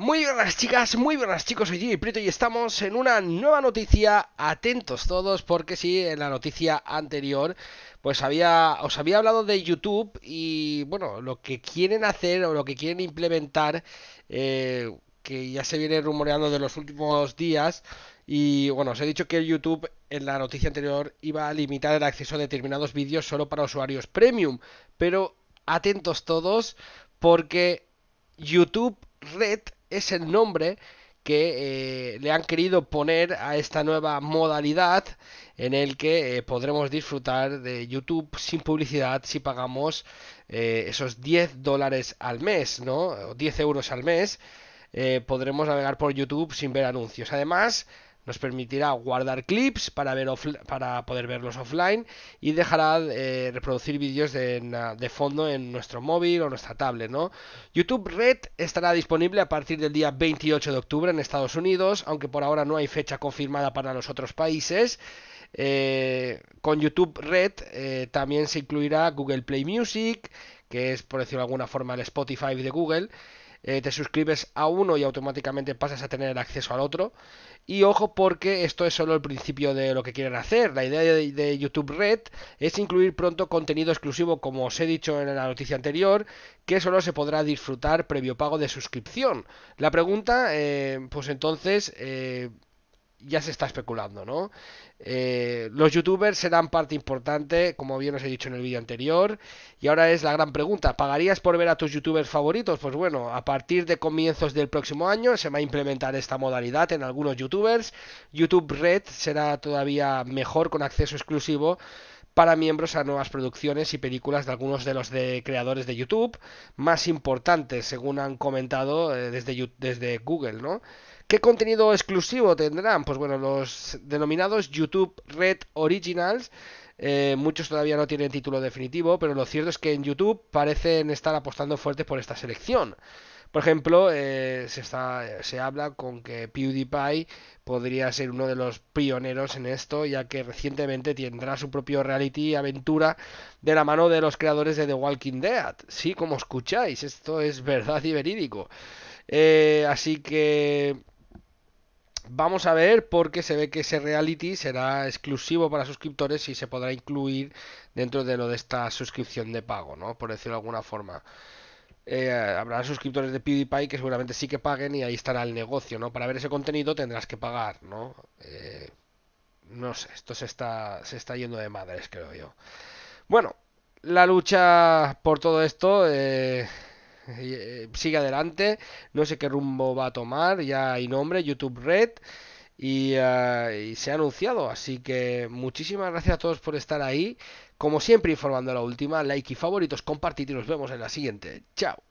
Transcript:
Muy buenas chicas, muy buenas chicos, soy Jimmy y estamos en una nueva noticia, atentos todos, porque sí, en la noticia anterior, pues había, os había hablado de YouTube y bueno, lo que quieren hacer o lo que quieren implementar, eh, que ya se viene rumoreando de los últimos días, y bueno, os he dicho que YouTube en la noticia anterior iba a limitar el acceso a determinados vídeos solo para usuarios premium, pero atentos todos, porque YouTube Red es el nombre que eh, le han querido poner a esta nueva modalidad en el que eh, podremos disfrutar de YouTube sin publicidad si pagamos eh, esos 10 dólares al mes, ¿no? O 10 euros al mes. podremos navegar por YouTube sin ver anuncios. Además, nos permitirá guardar clips para, para poder verlos offline y dejará eh, reproducir vídeos de, fondo en nuestro móvil o nuestra tablet. ¿no? YouTube Red estará disponible a partir del día 28 de octubre en Estados Unidos, aunque por ahora no hay fecha confirmada para los otros países. Eh, con YouTube Red eh, también se incluirá Google Play Music, que es por decirlo de alguna forma el Spotify de Google eh, te suscribes a uno y automáticamente pasas a tener acceso al otro. Y ojo porque esto es solo el principio de lo que quieren hacer. La idea de, YouTube Red es incluir pronto contenido exclusivo, como os he dicho en la noticia anterior, que solo se podrá disfrutar previo pago de suscripción. La pregunta, eh, pues entonces... Eh, ya se está especulando, ¿no? Eh, los youtubers serán parte importante, como bien os he dicho en el vídeo anterior, y ahora es la gran pregunta, ¿pagarías por ver a tus youtubers favoritos? Pues bueno, a partir de comienzos del próximo año se va a implementar esta modalidad en algunos youtubers, YouTube Red será todavía mejor con acceso exclusivo para miembros a nuevas producciones y películas de algunos de los de creadores de YouTube más importantes, según han comentado eh, desde, desde Google, ¿no? ¿Qué contenido exclusivo tendrán? Pues bueno, los denominados YouTube Red Originals. Eh, muchos todavía no tienen título definitivo, pero lo cierto es que en YouTube parecen estar apostando fuerte por esta selección. Por ejemplo, eh, se, está, se habla con que PewDiePie podría ser uno de los pioneros en esto, ya que recientemente tendrá su propio reality aventura de la mano de los creadores de The Walking Dead. Sí, como escucháis, esto es verdad y verídico. Eh, así que Vamos a ver porque se ve que ese reality será exclusivo para suscriptores y se podrá incluir dentro de lo de esta suscripción de pago, ¿no? Por decirlo de alguna forma. Eh, habrá suscriptores de PewDiePie que seguramente sí que paguen y ahí estará el negocio, ¿no? Para ver ese contenido tendrás que pagar, ¿no? Eh, no sé, esto se está, se está yendo de madres, creo yo. Bueno, la lucha por todo esto... Eh, eh, sigue adelante, no sé qué rumbo va a tomar, ya hay nombre, YouTube Red. Eh, y, se ha anunciado. Así que muchísimas gracias a todos por estar ahí. Como siempre, informando la última, like y favoritos, compartid y nos vemos en la siguiente. Chao.